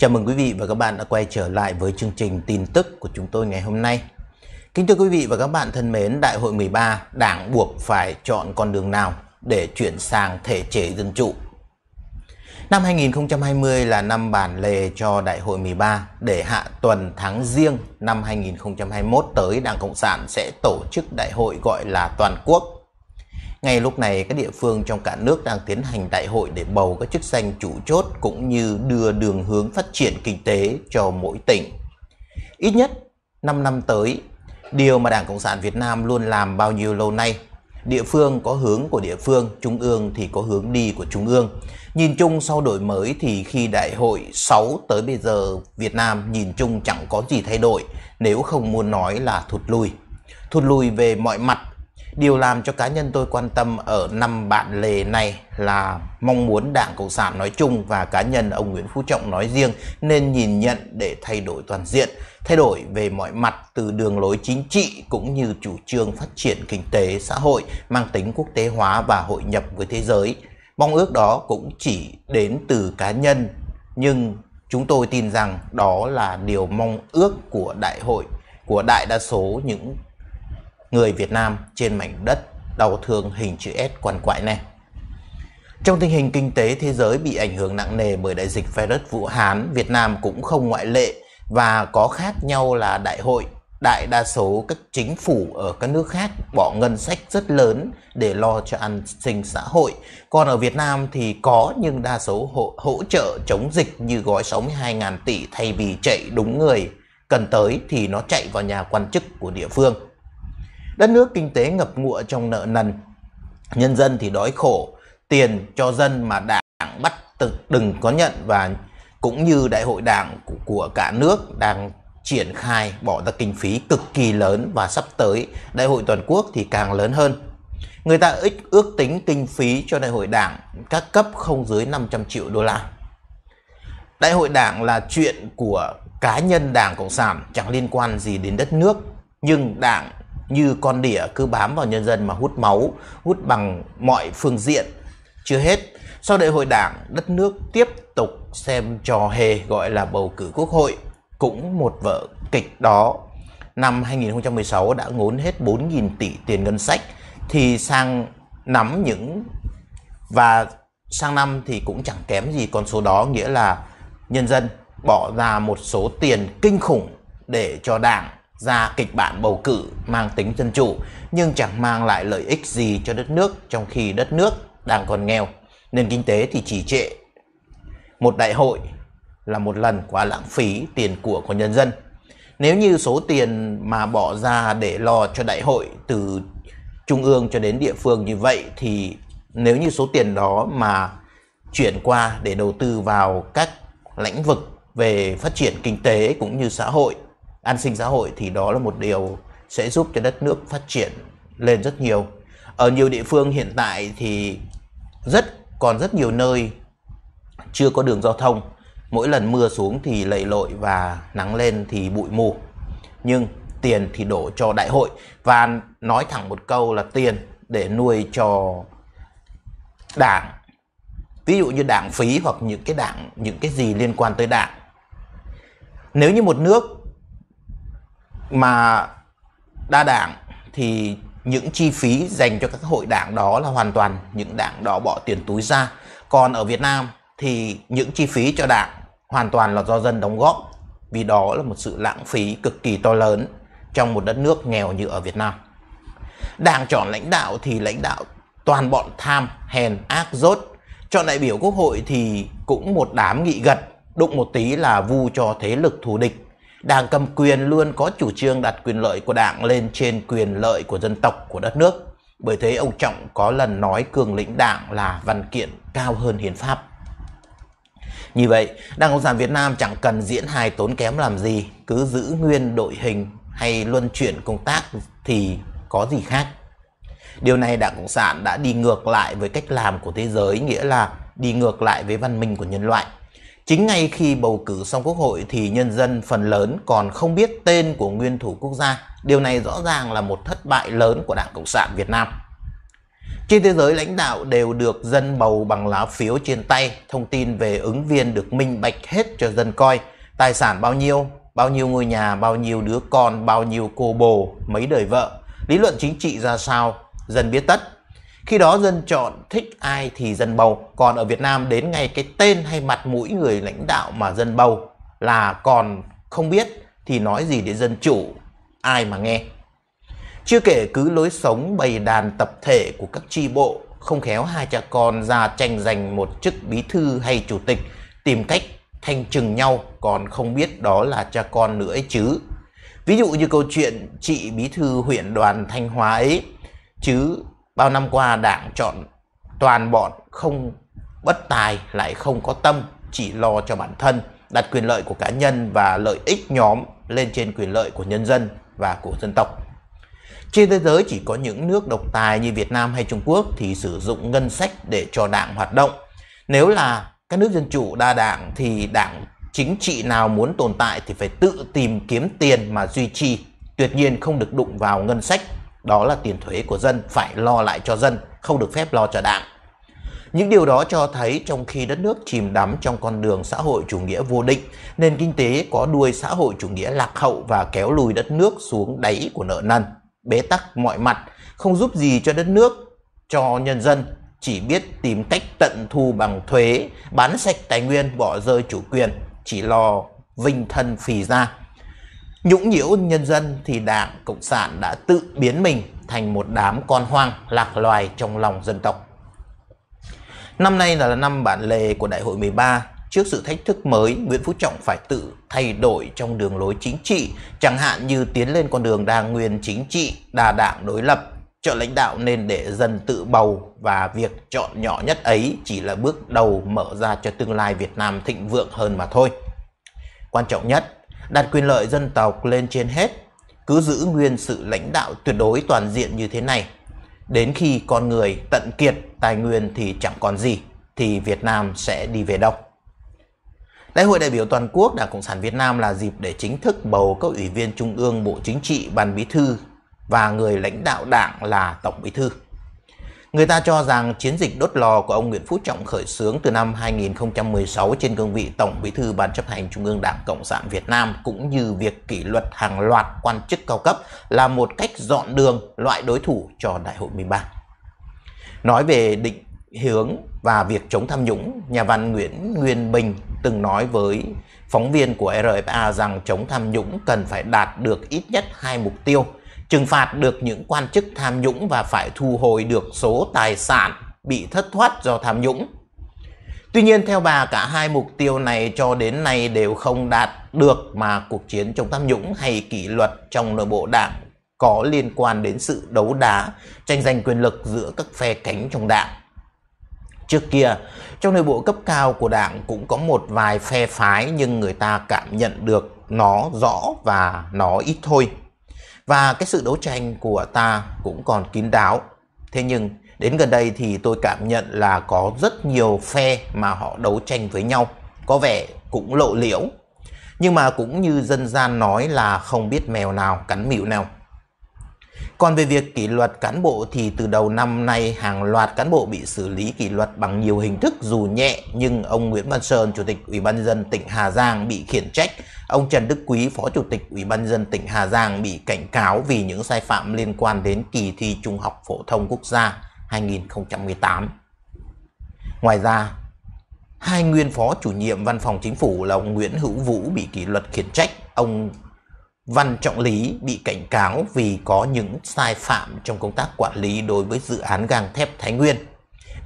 Chào mừng quý vị và các bạn đã quay trở lại với chương trình tin tức của chúng tôi ngày hôm nay. Kính thưa quý vị và các bạn thân mến, Đại hội 13 Đảng buộc phải chọn con đường nào để chuyển sang thể chế dân chủ. Năm 2020 là năm bản lề cho Đại hội 13 để hạ tuần tháng riêng năm 2021 tới Đảng Cộng sản sẽ tổ chức đại hội gọi là toàn quốc ngay lúc này, các địa phương trong cả nước đang tiến hành đại hội để bầu các chức danh chủ chốt cũng như đưa đường hướng phát triển kinh tế cho mỗi tỉnh. Ít nhất 5 năm tới, điều mà Đảng Cộng sản Việt Nam luôn làm bao nhiêu lâu nay, địa phương có hướng của địa phương, trung ương thì có hướng đi của trung ương. Nhìn chung sau đổi mới thì khi đại hội 6 tới bây giờ Việt Nam nhìn chung chẳng có gì thay đổi nếu không muốn nói là thụt lùi. Thụt lùi về mọi mặt Điều làm cho cá nhân tôi quan tâm ở năm bạn lề này là mong muốn Đảng Cộng sản nói chung và cá nhân ông Nguyễn Phú Trọng nói riêng nên nhìn nhận để thay đổi toàn diện, thay đổi về mọi mặt từ đường lối chính trị cũng như chủ trương phát triển kinh tế xã hội mang tính quốc tế hóa và hội nhập với thế giới. Mong ước đó cũng chỉ đến từ cá nhân nhưng chúng tôi tin rằng đó là điều mong ước của đại hội của đại đa số những người Việt Nam trên mảnh đất đau thương hình chữ S quằn quại này. Trong tình hình kinh tế thế giới bị ảnh hưởng nặng nề bởi đại dịch virus Vũ Hán, Việt Nam cũng không ngoại lệ và có khác nhau là đại hội, đại đa số các chính phủ ở các nước khác bỏ ngân sách rất lớn để lo cho an sinh xã hội. Còn ở Việt Nam thì có nhưng đa số hỗ, hỗ trợ chống dịch như gói 62.000 tỷ thay vì chạy đúng người cần tới thì nó chạy vào nhà quan chức của địa phương. Đất nước kinh tế ngập ngụa trong nợ nần, nhân dân thì đói khổ, tiền cho dân mà đảng bắt đừng có nhận và cũng như đại hội đảng của cả nước đang triển khai bỏ ra kinh phí cực kỳ lớn và sắp tới đại hội toàn quốc thì càng lớn hơn. Người ta ít ước tính kinh phí cho đại hội đảng các cấp không dưới 500 triệu đô la. Đại hội đảng là chuyện của cá nhân đảng Cộng sản chẳng liên quan gì đến đất nước, nhưng đảng như con đỉa cứ bám vào nhân dân mà hút máu, hút bằng mọi phương diện. Chưa hết, sau đại hội đảng, đất nước tiếp tục xem trò hề gọi là bầu cử quốc hội, cũng một vở kịch đó. Năm 2016 đã ngốn hết 4.000 tỷ tiền ngân sách, thì sang nắm những... Và sang năm thì cũng chẳng kém gì con số đó, nghĩa là nhân dân bỏ ra một số tiền kinh khủng để cho đảng ra kịch bản bầu cử mang tính dân chủ nhưng chẳng mang lại lợi ích gì cho đất nước trong khi đất nước đang còn nghèo, nền kinh tế thì trì trệ. Một đại hội là một lần quá lãng phí tiền của của nhân dân. Nếu như số tiền mà bỏ ra để lo cho đại hội từ trung ương cho đến địa phương như vậy thì nếu như số tiền đó mà chuyển qua để đầu tư vào các lĩnh vực về phát triển kinh tế cũng như xã hội an sinh xã hội thì đó là một điều sẽ giúp cho đất nước phát triển lên rất nhiều ở nhiều địa phương hiện tại thì rất còn rất nhiều nơi chưa có đường giao thông mỗi lần mưa xuống thì lầy lội và nắng lên thì bụi mù nhưng tiền thì đổ cho đại hội và nói thẳng một câu là tiền để nuôi cho đảng ví dụ như đảng phí hoặc những cái đảng những cái gì liên quan tới đảng nếu như một nước mà đa đảng thì những chi phí dành cho các hội đảng đó là hoàn toàn những đảng đó bỏ tiền túi ra. Còn ở Việt Nam thì những chi phí cho đảng hoàn toàn là do dân đóng góp vì đó là một sự lãng phí cực kỳ to lớn trong một đất nước nghèo như ở Việt Nam. Đảng chọn lãnh đạo thì lãnh đạo toàn bọn tham, hèn, ác, dốt. Chọn đại biểu quốc hội thì cũng một đám nghị gật, đụng một tí là vu cho thế lực thù địch Đảng cầm quyền luôn có chủ trương đặt quyền lợi của đảng lên trên quyền lợi của dân tộc, của đất nước. Bởi thế ông Trọng có lần nói cường lĩnh đảng là văn kiện cao hơn hiến pháp. Như vậy, Đảng Cộng sản Việt Nam chẳng cần diễn hài tốn kém làm gì, cứ giữ nguyên đội hình hay luân chuyển công tác thì có gì khác. Điều này Đảng Cộng sản đã đi ngược lại với cách làm của thế giới, nghĩa là đi ngược lại với văn minh của nhân loại. Chính ngay khi bầu cử xong quốc hội thì nhân dân phần lớn còn không biết tên của nguyên thủ quốc gia. Điều này rõ ràng là một thất bại lớn của Đảng Cộng sản Việt Nam. Trên thế giới, lãnh đạo đều được dân bầu bằng lá phiếu trên tay, thông tin về ứng viên được minh bạch hết cho dân coi, tài sản bao nhiêu, bao nhiêu ngôi nhà, bao nhiêu đứa con, bao nhiêu cô bồ, mấy đời vợ, lý luận chính trị ra sao, dân biết tất. Khi đó dân chọn thích ai thì dân bầu. Còn ở Việt Nam đến ngay cái tên hay mặt mũi người lãnh đạo mà dân bầu là còn không biết thì nói gì đến dân chủ, ai mà nghe. Chưa kể cứ lối sống bày đàn tập thể của các tri bộ, không khéo hai cha con ra tranh giành một chức bí thư hay chủ tịch, tìm cách thanh trừng nhau còn không biết đó là cha con nữa ấy chứ. Ví dụ như câu chuyện chị bí thư huyện đoàn Thanh Hóa ấy, chứ bao năm qua đảng chọn toàn bọn không bất tài lại không có tâm chỉ lo cho bản thân đặt quyền lợi của cá nhân và lợi ích nhóm lên trên quyền lợi của nhân dân và của dân tộc trên thế giới chỉ có những nước độc tài như Việt Nam hay Trung Quốc thì sử dụng ngân sách để cho đảng hoạt động nếu là các nước dân chủ đa đảng thì đảng chính trị nào muốn tồn tại thì phải tự tìm kiếm tiền mà duy trì tuyệt nhiên không được đụng vào ngân sách đó là tiền thuế của dân, phải lo lại cho dân, không được phép lo cho đảng. Những điều đó cho thấy trong khi đất nước chìm đắm trong con đường xã hội chủ nghĩa vô định, nền kinh tế có đuôi xã hội chủ nghĩa lạc hậu và kéo lùi đất nước xuống đáy của nợ nần, bế tắc mọi mặt, không giúp gì cho đất nước, cho nhân dân, chỉ biết tìm cách tận thu bằng thuế, bán sạch tài nguyên, bỏ rơi chủ quyền, chỉ lo vinh thân phì ra. Nhũng nhiễu nhân dân thì Đảng Cộng sản đã tự biến mình thành một đám con hoang lạc loài trong lòng dân tộc. Năm nay là năm bản lề của Đại hội 13, trước sự thách thức mới, Nguyễn Phú Trọng phải tự thay đổi trong đường lối chính trị, chẳng hạn như tiến lên con đường đa nguyên chính trị, đa đảng đối lập, chọn lãnh đạo nên để dân tự bầu và việc chọn nhỏ nhất ấy chỉ là bước đầu mở ra cho tương lai Việt Nam thịnh vượng hơn mà thôi. Quan trọng nhất đặt quyền lợi dân tộc lên trên hết, cứ giữ nguyên sự lãnh đạo tuyệt đối toàn diện như thế này. Đến khi con người tận kiệt tài nguyên thì chẳng còn gì, thì Việt Nam sẽ đi về đâu? Đại hội đại biểu toàn quốc Đảng Cộng sản Việt Nam là dịp để chính thức bầu các ủy viên Trung ương Bộ Chính trị, Ban Bí thư và người lãnh đạo Đảng là Tổng Bí thư. Người ta cho rằng chiến dịch đốt lò của ông Nguyễn Phú Trọng khởi xướng từ năm 2016 trên cương vị Tổng Bí thư Ban chấp hành Trung ương Đảng Cộng sản Việt Nam cũng như việc kỷ luật hàng loạt quan chức cao cấp là một cách dọn đường loại đối thủ cho Đại hội 13. Nói về định hướng và việc chống tham nhũng, nhà văn Nguyễn Nguyên Bình từng nói với phóng viên của RFA rằng chống tham nhũng cần phải đạt được ít nhất hai mục tiêu – trừng phạt được những quan chức tham nhũng và phải thu hồi được số tài sản bị thất thoát do tham nhũng. Tuy nhiên theo bà cả hai mục tiêu này cho đến nay đều không đạt được mà cuộc chiến chống tham nhũng hay kỷ luật trong nội bộ đảng có liên quan đến sự đấu đá, tranh giành quyền lực giữa các phe cánh trong đảng. Trước kia, trong nội bộ cấp cao của đảng cũng có một vài phe phái nhưng người ta cảm nhận được nó rõ và nó ít thôi. Và cái sự đấu tranh của ta cũng còn kín đáo. Thế nhưng đến gần đây thì tôi cảm nhận là có rất nhiều phe mà họ đấu tranh với nhau. Có vẻ cũng lộ liễu. Nhưng mà cũng như dân gian nói là không biết mèo nào cắn mỉu nào. Còn về việc kỷ luật cán bộ thì từ đầu năm nay hàng loạt cán bộ bị xử lý kỷ luật bằng nhiều hình thức dù nhẹ nhưng ông Nguyễn Văn Sơn, Chủ tịch Ủy ban dân tỉnh Hà Giang bị khiển trách, ông Trần Đức Quý, Phó Chủ tịch Ủy ban dân tỉnh Hà Giang bị cảnh cáo vì những sai phạm liên quan đến kỳ thi Trung học phổ thông quốc gia 2018. Ngoài ra, hai nguyên phó chủ nhiệm văn phòng chính phủ là ông Nguyễn Hữu Vũ bị kỷ luật khiển trách, ông Văn Trọng Lý bị cảnh cáo vì có những sai phạm trong công tác quản lý đối với dự án gang thép Thái Nguyên.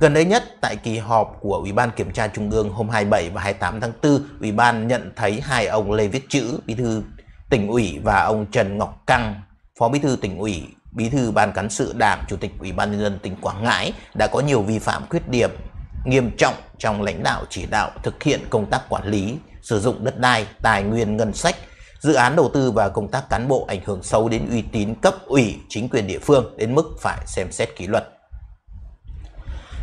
Gần đây nhất, tại kỳ họp của Ủy ban Kiểm tra Trung ương hôm 27 và 28 tháng 4, Ủy ban nhận thấy hai ông Lê Viết Chữ, Bí thư tỉnh ủy và ông Trần Ngọc Căng, Phó Bí thư tỉnh ủy, Bí thư Ban Cán sự Đảng, Chủ tịch Ủy ban Nhân dân tỉnh Quảng Ngãi đã có nhiều vi phạm khuyết điểm nghiêm trọng trong lãnh đạo chỉ đạo thực hiện công tác quản lý, sử dụng đất đai, tài nguyên ngân sách, dự án đầu tư và công tác cán bộ ảnh hưởng sâu đến uy tín cấp ủy chính quyền địa phương đến mức phải xem xét kỷ luật.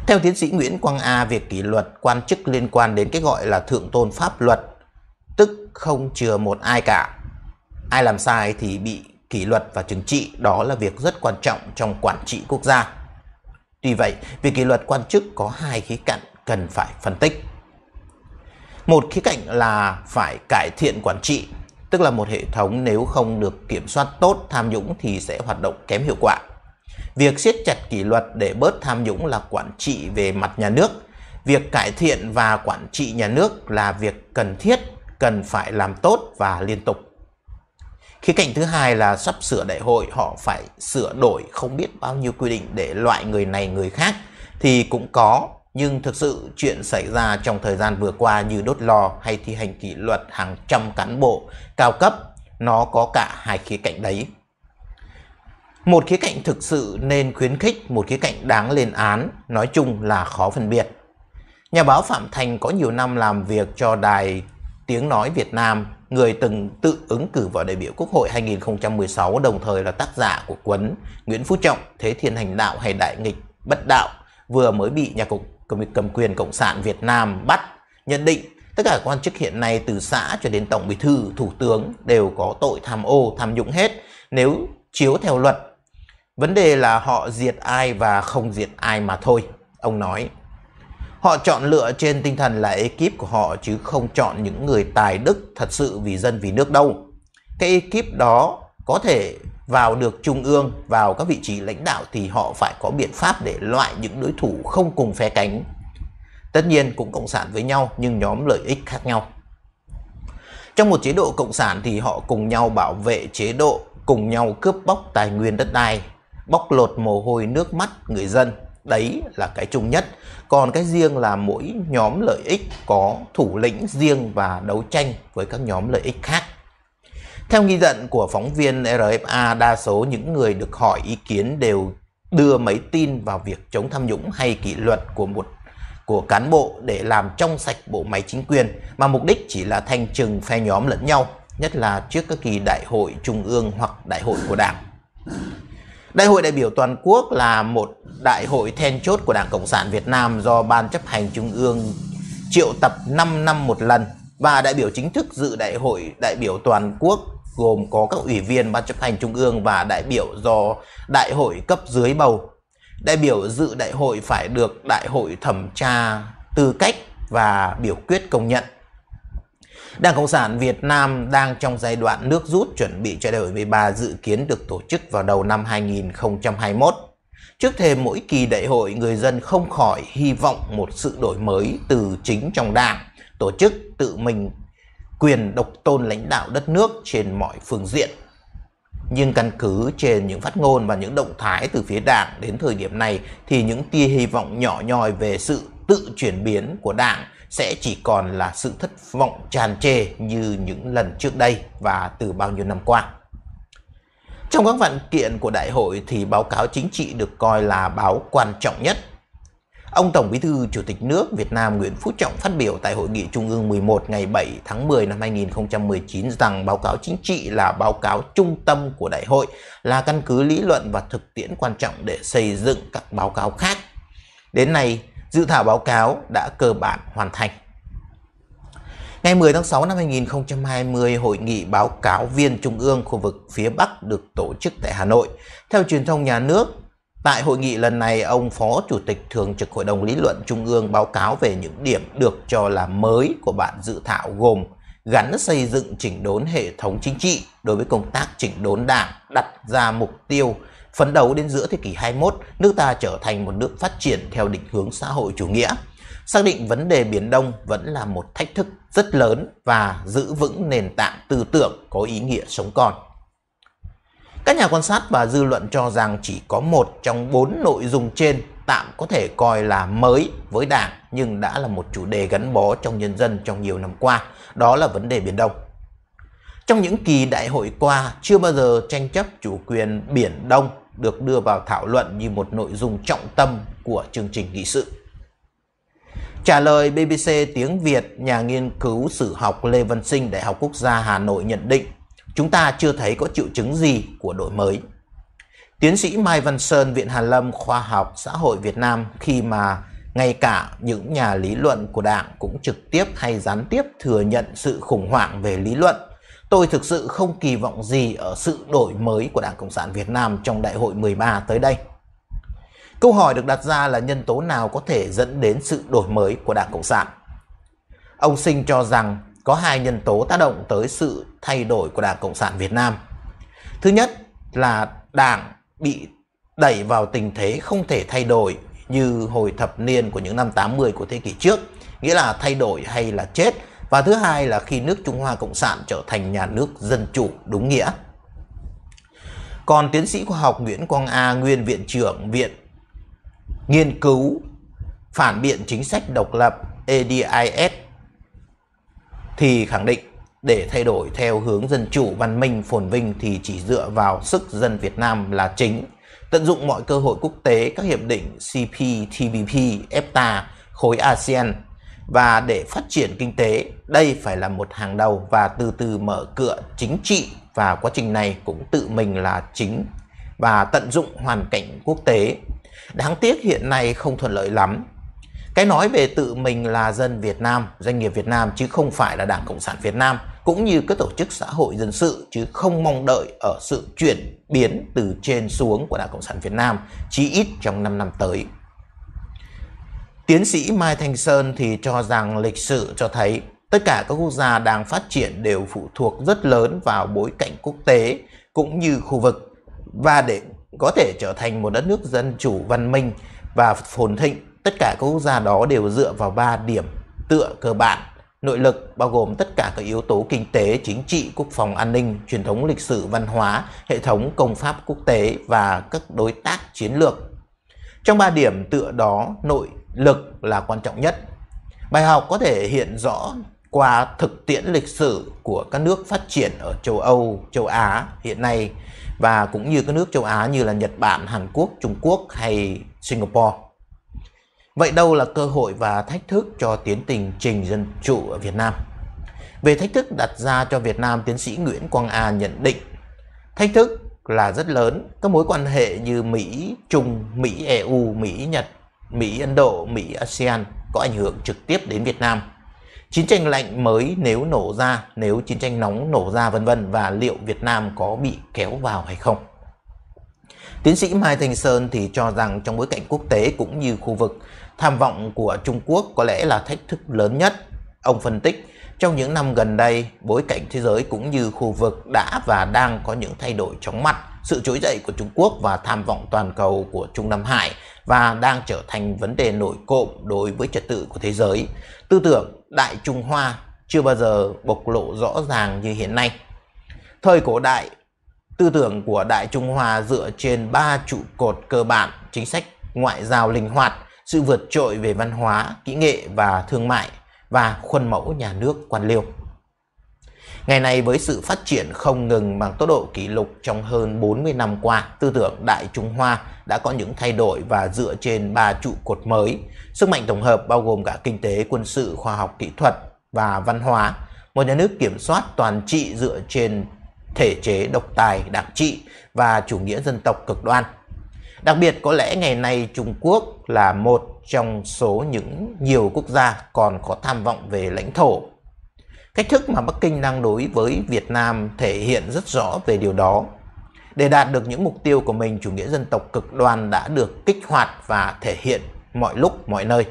Theo tiến sĩ Nguyễn Quang A, việc kỷ luật quan chức liên quan đến cái gọi là thượng tôn pháp luật, tức không chừa một ai cả. Ai làm sai thì bị kỷ luật và trừng trị, đó là việc rất quan trọng trong quản trị quốc gia. Tuy vậy, việc kỷ luật quan chức có hai khía cạnh cần phải phân tích. Một khía cạnh là phải cải thiện quản trị Tức là một hệ thống nếu không được kiểm soát tốt tham nhũng thì sẽ hoạt động kém hiệu quả. Việc siết chặt kỷ luật để bớt tham nhũng là quản trị về mặt nhà nước. Việc cải thiện và quản trị nhà nước là việc cần thiết, cần phải làm tốt và liên tục. Khía cạnh thứ hai là sắp sửa đại hội họ phải sửa đổi không biết bao nhiêu quy định để loại người này người khác thì cũng có nhưng thực sự chuyện xảy ra trong thời gian vừa qua như đốt lò hay thi hành kỷ luật hàng trăm cán bộ cao cấp, nó có cả hai khía cạnh đấy. Một khía cạnh thực sự nên khuyến khích, một khía cạnh đáng lên án, nói chung là khó phân biệt. Nhà báo Phạm Thành có nhiều năm làm việc cho đài Tiếng Nói Việt Nam, người từng tự ứng cử vào đại biểu Quốc hội 2016 đồng thời là tác giả của cuốn Nguyễn Phú Trọng, Thế Thiên Hành Đạo hay Đại Nghịch Bất Đạo vừa mới bị nhà cục cầm quyền Cộng sản Việt Nam bắt nhận định tất cả quan chức hiện nay từ xã cho đến Tổng Bí Thư, Thủ tướng đều có tội tham ô, tham nhũng hết nếu chiếu theo luật. Vấn đề là họ diệt ai và không diệt ai mà thôi, ông nói. Họ chọn lựa trên tinh thần là ekip của họ chứ không chọn những người tài đức thật sự vì dân vì nước đâu. Cái ekip đó có thể vào được trung ương, vào các vị trí lãnh đạo thì họ phải có biện pháp để loại những đối thủ không cùng phe cánh. Tất nhiên cũng cộng sản với nhau nhưng nhóm lợi ích khác nhau. Trong một chế độ cộng sản thì họ cùng nhau bảo vệ chế độ, cùng nhau cướp bóc tài nguyên đất đai, bóc lột mồ hôi nước mắt người dân. Đấy là cái chung nhất. Còn cái riêng là mỗi nhóm lợi ích có thủ lĩnh riêng và đấu tranh với các nhóm lợi ích khác. Theo ghi nhận của phóng viên RFA, đa số những người được hỏi ý kiến đều đưa mấy tin vào việc chống tham nhũng hay kỷ luật của một của cán bộ để làm trong sạch bộ máy chính quyền mà mục đích chỉ là thanh trừng phe nhóm lẫn nhau, nhất là trước các kỳ đại hội trung ương hoặc đại hội của Đảng. Đại hội đại biểu toàn quốc là một đại hội then chốt của Đảng Cộng sản Việt Nam do Ban chấp hành Trung ương triệu tập 5 năm một lần và đại biểu chính thức dự đại hội đại biểu toàn quốc gồm có các ủy viên ban chấp hành trung ương và đại biểu do đại hội cấp dưới bầu. Đại biểu dự đại hội phải được đại hội thẩm tra tư cách và biểu quyết công nhận. Đảng Cộng sản Việt Nam đang trong giai đoạn nước rút chuẩn bị cho đại hội 13 dự kiến được tổ chức vào đầu năm 2021. Trước thêm mỗi kỳ đại hội, người dân không khỏi hy vọng một sự đổi mới từ chính trong đảng, tổ chức tự mình quyền độc tôn lãnh đạo đất nước trên mọi phương diện. Nhưng căn cứ trên những phát ngôn và những động thái từ phía đảng đến thời điểm này thì những tia hy vọng nhỏ nhòi về sự tự chuyển biến của đảng sẽ chỉ còn là sự thất vọng tràn trề như những lần trước đây và từ bao nhiêu năm qua. Trong các văn kiện của đại hội thì báo cáo chính trị được coi là báo quan trọng nhất Ông Tổng Bí thư Chủ tịch nước Việt Nam Nguyễn Phú Trọng phát biểu tại Hội nghị Trung ương 11 ngày 7 tháng 10 năm 2019 rằng báo cáo chính trị là báo cáo trung tâm của đại hội, là căn cứ lý luận và thực tiễn quan trọng để xây dựng các báo cáo khác. Đến nay, dự thảo báo cáo đã cơ bản hoàn thành. Ngày 10 tháng 6 năm 2020, Hội nghị báo cáo viên Trung ương khu vực phía Bắc được tổ chức tại Hà Nội. Theo truyền thông nhà nước, Tại hội nghị lần này, ông Phó Chủ tịch Thường trực Hội đồng Lý luận Trung ương báo cáo về những điểm được cho là mới của bản dự thảo gồm gắn xây dựng chỉnh đốn hệ thống chính trị đối với công tác chỉnh đốn đảng đặt ra mục tiêu phấn đấu đến giữa thế kỷ 21, nước ta trở thành một nước phát triển theo định hướng xã hội chủ nghĩa. Xác định vấn đề Biển Đông vẫn là một thách thức rất lớn và giữ vững nền tảng tư tưởng có ý nghĩa sống còn. Các nhà quan sát và dư luận cho rằng chỉ có một trong bốn nội dung trên tạm có thể coi là mới với Đảng nhưng đã là một chủ đề gắn bó trong nhân dân trong nhiều năm qua, đó là vấn đề Biển Đông. Trong những kỳ đại hội qua, chưa bao giờ tranh chấp chủ quyền Biển Đông được đưa vào thảo luận như một nội dung trọng tâm của chương trình nghị sự. Trả lời BBC tiếng Việt, nhà nghiên cứu sử học Lê Văn Sinh, Đại học Quốc gia Hà Nội nhận định chúng ta chưa thấy có triệu chứng gì của đổi mới. Tiến sĩ Mai Văn Sơn, Viện Hàn Lâm Khoa học Xã hội Việt Nam khi mà ngay cả những nhà lý luận của Đảng cũng trực tiếp hay gián tiếp thừa nhận sự khủng hoảng về lý luận. Tôi thực sự không kỳ vọng gì ở sự đổi mới của Đảng Cộng sản Việt Nam trong đại hội 13 tới đây. Câu hỏi được đặt ra là nhân tố nào có thể dẫn đến sự đổi mới của Đảng Cộng sản? Ông Sinh cho rằng có hai nhân tố tác động tới sự thay đổi của Đảng Cộng sản Việt Nam. Thứ nhất là Đảng bị đẩy vào tình thế không thể thay đổi như hồi thập niên của những năm 80 của thế kỷ trước, nghĩa là thay đổi hay là chết. Và thứ hai là khi nước Trung Hoa Cộng sản trở thành nhà nước dân chủ đúng nghĩa. Còn tiến sĩ khoa học Nguyễn Quang A, nguyên viện trưởng Viện Nghiên cứu Phản biện chính sách độc lập EDIS thì khẳng định để thay đổi theo hướng dân chủ văn minh phồn vinh thì chỉ dựa vào sức dân Việt Nam là chính. Tận dụng mọi cơ hội quốc tế các hiệp định CPTPP, EFTA, khối ASEAN và để phát triển kinh tế, đây phải là một hàng đầu và từ từ mở cửa chính trị và quá trình này cũng tự mình là chính và tận dụng hoàn cảnh quốc tế. Đáng tiếc hiện nay không thuận lợi lắm, cái nói về tự mình là dân Việt Nam, doanh nghiệp Việt Nam chứ không phải là Đảng Cộng sản Việt Nam cũng như các tổ chức xã hội dân sự chứ không mong đợi ở sự chuyển biến từ trên xuống của Đảng Cộng sản Việt Nam chí ít trong 5 năm tới. Tiến sĩ Mai Thanh Sơn thì cho rằng lịch sử cho thấy tất cả các quốc gia đang phát triển đều phụ thuộc rất lớn vào bối cảnh quốc tế cũng như khu vực và để có thể trở thành một đất nước dân chủ văn minh và phồn thịnh tất cả các quốc gia đó đều dựa vào ba điểm tựa cơ bản. Nội lực bao gồm tất cả các yếu tố kinh tế, chính trị, quốc phòng an ninh, truyền thống lịch sử văn hóa, hệ thống công pháp quốc tế và các đối tác chiến lược. Trong ba điểm tựa đó, nội lực là quan trọng nhất. Bài học có thể hiện rõ qua thực tiễn lịch sử của các nước phát triển ở châu Âu, châu Á hiện nay và cũng như các nước châu Á như là Nhật Bản, Hàn Quốc, Trung Quốc hay Singapore. Vậy đâu là cơ hội và thách thức cho tiến trình trình dân chủ ở Việt Nam? Về thách thức đặt ra cho Việt Nam, tiến sĩ Nguyễn Quang A nhận định thách thức là rất lớn. Các mối quan hệ như Mỹ, Trung, Mỹ, EU, Mỹ, Nhật, Mỹ, Ấn Độ, Mỹ, ASEAN có ảnh hưởng trực tiếp đến Việt Nam. Chiến tranh lạnh mới nếu nổ ra, nếu chiến tranh nóng nổ ra vân vân và liệu Việt Nam có bị kéo vào hay không? Tiến sĩ Mai Thành Sơn thì cho rằng trong bối cảnh quốc tế cũng như khu vực tham vọng của Trung Quốc có lẽ là thách thức lớn nhất. Ông phân tích, trong những năm gần đây, bối cảnh thế giới cũng như khu vực đã và đang có những thay đổi chóng mặt. Sự trỗi dậy của Trung Quốc và tham vọng toàn cầu của Trung Nam Hải và đang trở thành vấn đề nổi cộm đối với trật tự của thế giới. Tư tưởng Đại Trung Hoa chưa bao giờ bộc lộ rõ ràng như hiện nay. Thời cổ đại, tư tưởng của Đại Trung Hoa dựa trên ba trụ cột cơ bản, chính sách ngoại giao linh hoạt, sự vượt trội về văn hóa, kỹ nghệ và thương mại và khuôn mẫu nhà nước quan liêu. Ngày nay với sự phát triển không ngừng bằng tốc độ kỷ lục trong hơn 40 năm qua, tư tưởng Đại Trung Hoa đã có những thay đổi và dựa trên ba trụ cột mới. Sức mạnh tổng hợp bao gồm cả kinh tế, quân sự, khoa học, kỹ thuật và văn hóa. Một nhà nước kiểm soát toàn trị dựa trên thể chế độc tài, đặc trị và chủ nghĩa dân tộc cực đoan Đặc biệt có lẽ ngày nay Trung Quốc là một trong số những nhiều quốc gia còn có tham vọng về lãnh thổ. Cách thức mà Bắc Kinh đang đối với Việt Nam thể hiện rất rõ về điều đó. Để đạt được những mục tiêu của mình, chủ nghĩa dân tộc cực đoan đã được kích hoạt và thể hiện mọi lúc mọi nơi.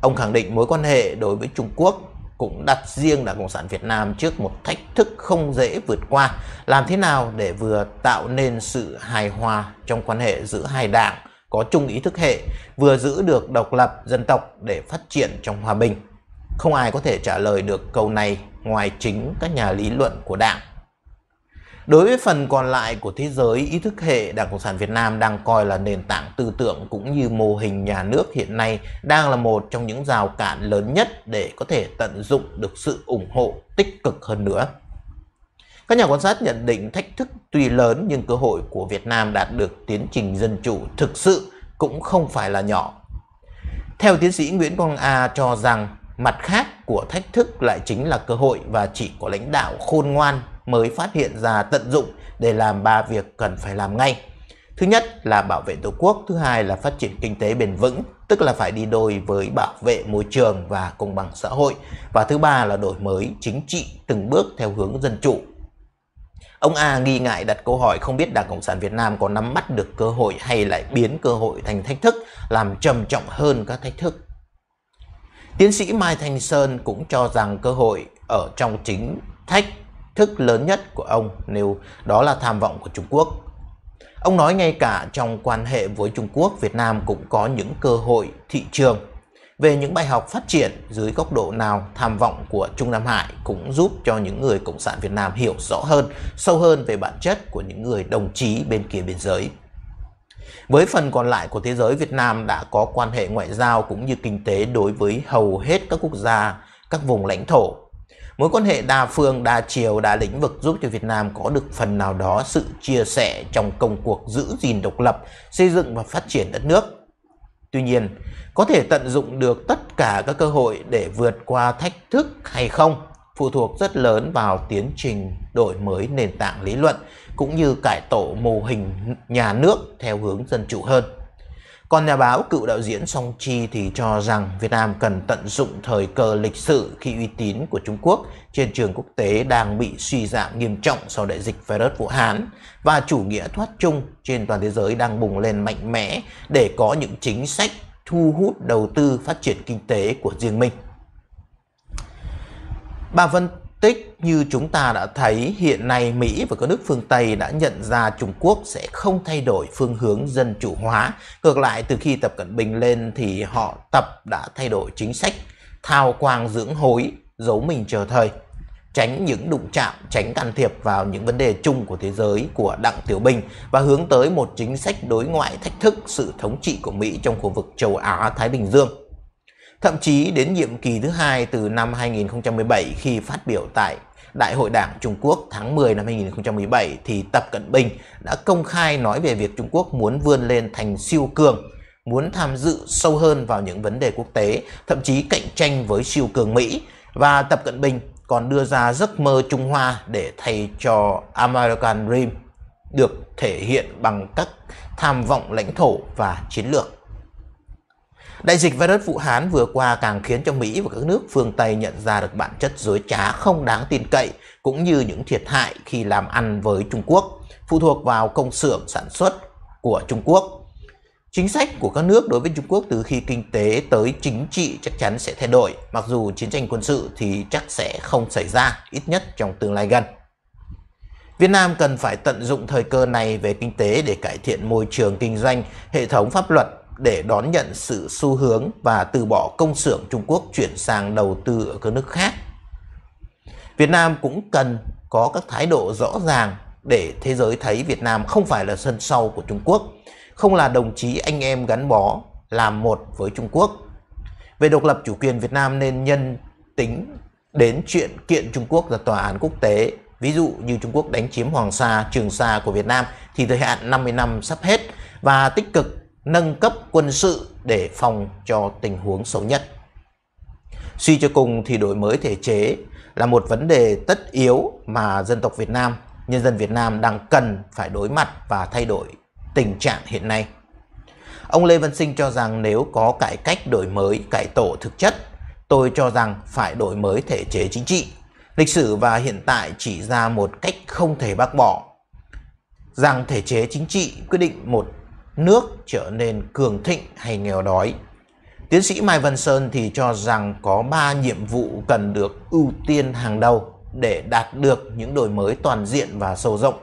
Ông khẳng định mối quan hệ đối với Trung Quốc cũng đặt riêng Đảng Cộng sản Việt Nam trước một thách thức không dễ vượt qua. Làm thế nào để vừa tạo nên sự hài hòa trong quan hệ giữa hai đảng có chung ý thức hệ, vừa giữ được độc lập dân tộc để phát triển trong hòa bình? Không ai có thể trả lời được câu này ngoài chính các nhà lý luận của Đảng. Đối với phần còn lại của thế giới, ý thức hệ Đảng Cộng sản Việt Nam đang coi là nền tảng tư tưởng cũng như mô hình nhà nước hiện nay đang là một trong những rào cản lớn nhất để có thể tận dụng được sự ủng hộ tích cực hơn nữa. Các nhà quan sát nhận định thách thức tuy lớn nhưng cơ hội của Việt Nam đạt được tiến trình dân chủ thực sự cũng không phải là nhỏ. Theo tiến sĩ Nguyễn Quang A cho rằng mặt khác của thách thức lại chính là cơ hội và chỉ có lãnh đạo khôn ngoan mới phát hiện ra tận dụng để làm ba việc cần phải làm ngay. Thứ nhất là bảo vệ Tổ quốc, thứ hai là phát triển kinh tế bền vững, tức là phải đi đôi với bảo vệ môi trường và công bằng xã hội, và thứ ba là đổi mới chính trị từng bước theo hướng dân chủ. Ông A nghi ngại đặt câu hỏi không biết Đảng Cộng sản Việt Nam có nắm bắt được cơ hội hay lại biến cơ hội thành thách thức, làm trầm trọng hơn các thách thức. Tiến sĩ Mai Thanh Sơn cũng cho rằng cơ hội ở trong chính thách thức lớn nhất của ông nêu đó là tham vọng của Trung Quốc. Ông nói ngay cả trong quan hệ với Trung Quốc, Việt Nam cũng có những cơ hội thị trường. Về những bài học phát triển dưới góc độ nào, tham vọng của Trung Nam Hải cũng giúp cho những người Cộng sản Việt Nam hiểu rõ hơn, sâu hơn về bản chất của những người đồng chí bên kia biên giới. Với phần còn lại của thế giới, Việt Nam đã có quan hệ ngoại giao cũng như kinh tế đối với hầu hết các quốc gia, các vùng lãnh thổ Mối quan hệ đa phương, đa chiều, đa lĩnh vực giúp cho Việt Nam có được phần nào đó sự chia sẻ trong công cuộc giữ gìn độc lập, xây dựng và phát triển đất nước. Tuy nhiên, có thể tận dụng được tất cả các cơ hội để vượt qua thách thức hay không phụ thuộc rất lớn vào tiến trình đổi mới nền tảng lý luận cũng như cải tổ mô hình nhà nước theo hướng dân chủ hơn. Còn nhà báo cựu đạo diễn Song Chi thì cho rằng Việt Nam cần tận dụng thời cơ lịch sử khi uy tín của Trung Quốc trên trường quốc tế đang bị suy giảm nghiêm trọng sau đại dịch virus Vũ Hán và chủ nghĩa thoát chung trên toàn thế giới đang bùng lên mạnh mẽ để có những chính sách thu hút đầu tư phát triển kinh tế của riêng mình. Bà Vân tích như chúng ta đã thấy, hiện nay Mỹ và các nước phương Tây đã nhận ra Trung Quốc sẽ không thay đổi phương hướng dân chủ hóa. Ngược lại, từ khi Tập Cận Bình lên thì họ Tập đã thay đổi chính sách thao quang dưỡng hối, giấu mình chờ thời tránh những đụng chạm, tránh can thiệp vào những vấn đề chung của thế giới của Đặng Tiểu Bình và hướng tới một chính sách đối ngoại thách thức sự thống trị của Mỹ trong khu vực châu Á-Thái Bình Dương thậm chí đến nhiệm kỳ thứ hai từ năm 2017 khi phát biểu tại Đại hội Đảng Trung Quốc tháng 10 năm 2017 thì Tập Cận Bình đã công khai nói về việc Trung Quốc muốn vươn lên thành siêu cường, muốn tham dự sâu hơn vào những vấn đề quốc tế, thậm chí cạnh tranh với siêu cường Mỹ và Tập Cận Bình còn đưa ra giấc mơ Trung Hoa để thay cho American Dream được thể hiện bằng các tham vọng lãnh thổ và chiến lược. Đại dịch virus Vũ Hán vừa qua càng khiến cho Mỹ và các nước phương Tây nhận ra được bản chất dối trá không đáng tin cậy cũng như những thiệt hại khi làm ăn với Trung Quốc, phụ thuộc vào công xưởng sản xuất của Trung Quốc. Chính sách của các nước đối với Trung Quốc từ khi kinh tế tới chính trị chắc chắn sẽ thay đổi, mặc dù chiến tranh quân sự thì chắc sẽ không xảy ra, ít nhất trong tương lai gần. Việt Nam cần phải tận dụng thời cơ này về kinh tế để cải thiện môi trường kinh doanh, hệ thống pháp luật để đón nhận sự xu hướng và từ bỏ công xưởng Trung Quốc chuyển sang đầu tư ở các nước khác. Việt Nam cũng cần có các thái độ rõ ràng để thế giới thấy Việt Nam không phải là sân sau của Trung Quốc, không là đồng chí anh em gắn bó làm một với Trung Quốc. Về độc lập chủ quyền Việt Nam nên nhân tính đến chuyện kiện Trung Quốc ra tòa án quốc tế. Ví dụ như Trung Quốc đánh chiếm Hoàng Sa, Trường Sa của Việt Nam thì thời hạn 50 năm sắp hết và tích cực nâng cấp quân sự để phòng cho tình huống xấu nhất. Suy cho cùng thì đổi mới thể chế là một vấn đề tất yếu mà dân tộc Việt Nam, nhân dân Việt Nam đang cần phải đối mặt và thay đổi tình trạng hiện nay. Ông Lê Văn Sinh cho rằng nếu có cải cách đổi mới, cải tổ thực chất, tôi cho rằng phải đổi mới thể chế chính trị. Lịch sử và hiện tại chỉ ra một cách không thể bác bỏ rằng thể chế chính trị quyết định một nước trở nên cường thịnh hay nghèo đói. Tiến sĩ Mai Văn Sơn thì cho rằng có 3 nhiệm vụ cần được ưu tiên hàng đầu để đạt được những đổi mới toàn diện và sâu rộng.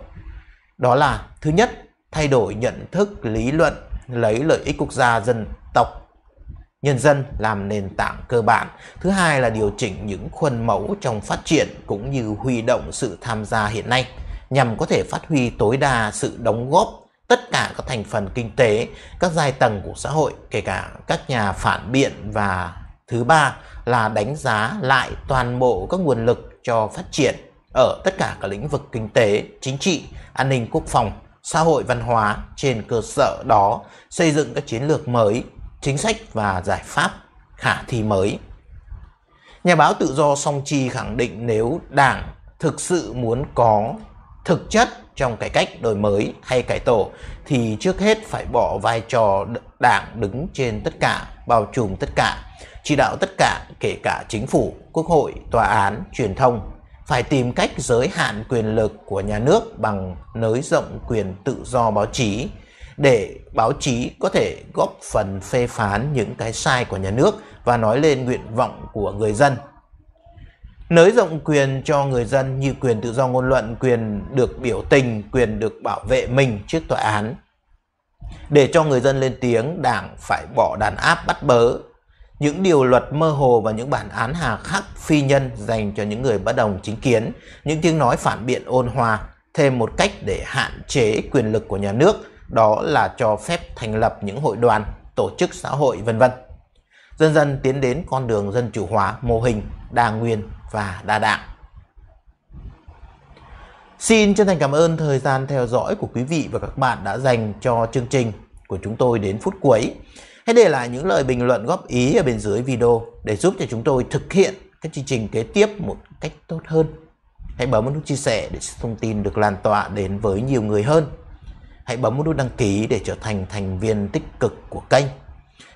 Đó là thứ nhất, thay đổi nhận thức lý luận lấy lợi ích quốc gia dân tộc nhân dân làm nền tảng cơ bản. Thứ hai là điều chỉnh những khuôn mẫu trong phát triển cũng như huy động sự tham gia hiện nay nhằm có thể phát huy tối đa sự đóng góp tất cả các thành phần kinh tế, các giai tầng của xã hội, kể cả các nhà phản biện và thứ ba là đánh giá lại toàn bộ các nguồn lực cho phát triển ở tất cả các lĩnh vực kinh tế, chính trị, an ninh quốc phòng, xã hội văn hóa trên cơ sở đó xây dựng các chiến lược mới, chính sách và giải pháp khả thi mới. Nhà báo tự do Song Chi khẳng định nếu Đảng thực sự muốn có thực chất trong cải cách đổi mới hay cải tổ thì trước hết phải bỏ vai trò đảng đứng trên tất cả, bao trùm tất cả, chỉ đạo tất cả kể cả chính phủ, quốc hội, tòa án, truyền thông. Phải tìm cách giới hạn quyền lực của nhà nước bằng nới rộng quyền tự do báo chí để báo chí có thể góp phần phê phán những cái sai của nhà nước và nói lên nguyện vọng của người dân nới rộng quyền cho người dân như quyền tự do ngôn luận, quyền được biểu tình, quyền được bảo vệ mình trước tòa án. Để cho người dân lên tiếng, đảng phải bỏ đàn áp bắt bớ, những điều luật mơ hồ và những bản án hà khắc phi nhân dành cho những người bất đồng chính kiến, những tiếng nói phản biện ôn hòa, thêm một cách để hạn chế quyền lực của nhà nước, đó là cho phép thành lập những hội đoàn, tổ chức xã hội vân vân. Dần dần tiến đến con đường dân chủ hóa mô hình đa nguyên và đa dạng. Xin chân thành cảm ơn thời gian theo dõi của quý vị và các bạn đã dành cho chương trình của chúng tôi đến phút cuối. Hãy để lại những lời bình luận góp ý ở bên dưới video để giúp cho chúng tôi thực hiện các chương trình kế tiếp một cách tốt hơn. Hãy bấm nút chia sẻ để thông tin được lan tỏa đến với nhiều người hơn. Hãy bấm nút đăng ký để trở thành thành viên tích cực của kênh.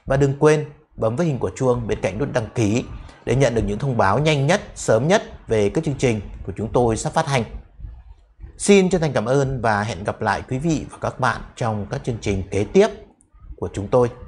Và đừng quên bấm với hình của chuông bên cạnh nút đăng ký để nhận được những thông báo nhanh nhất, sớm nhất về các chương trình của chúng tôi sắp phát hành. Xin chân thành cảm ơn và hẹn gặp lại quý vị và các bạn trong các chương trình kế tiếp của chúng tôi.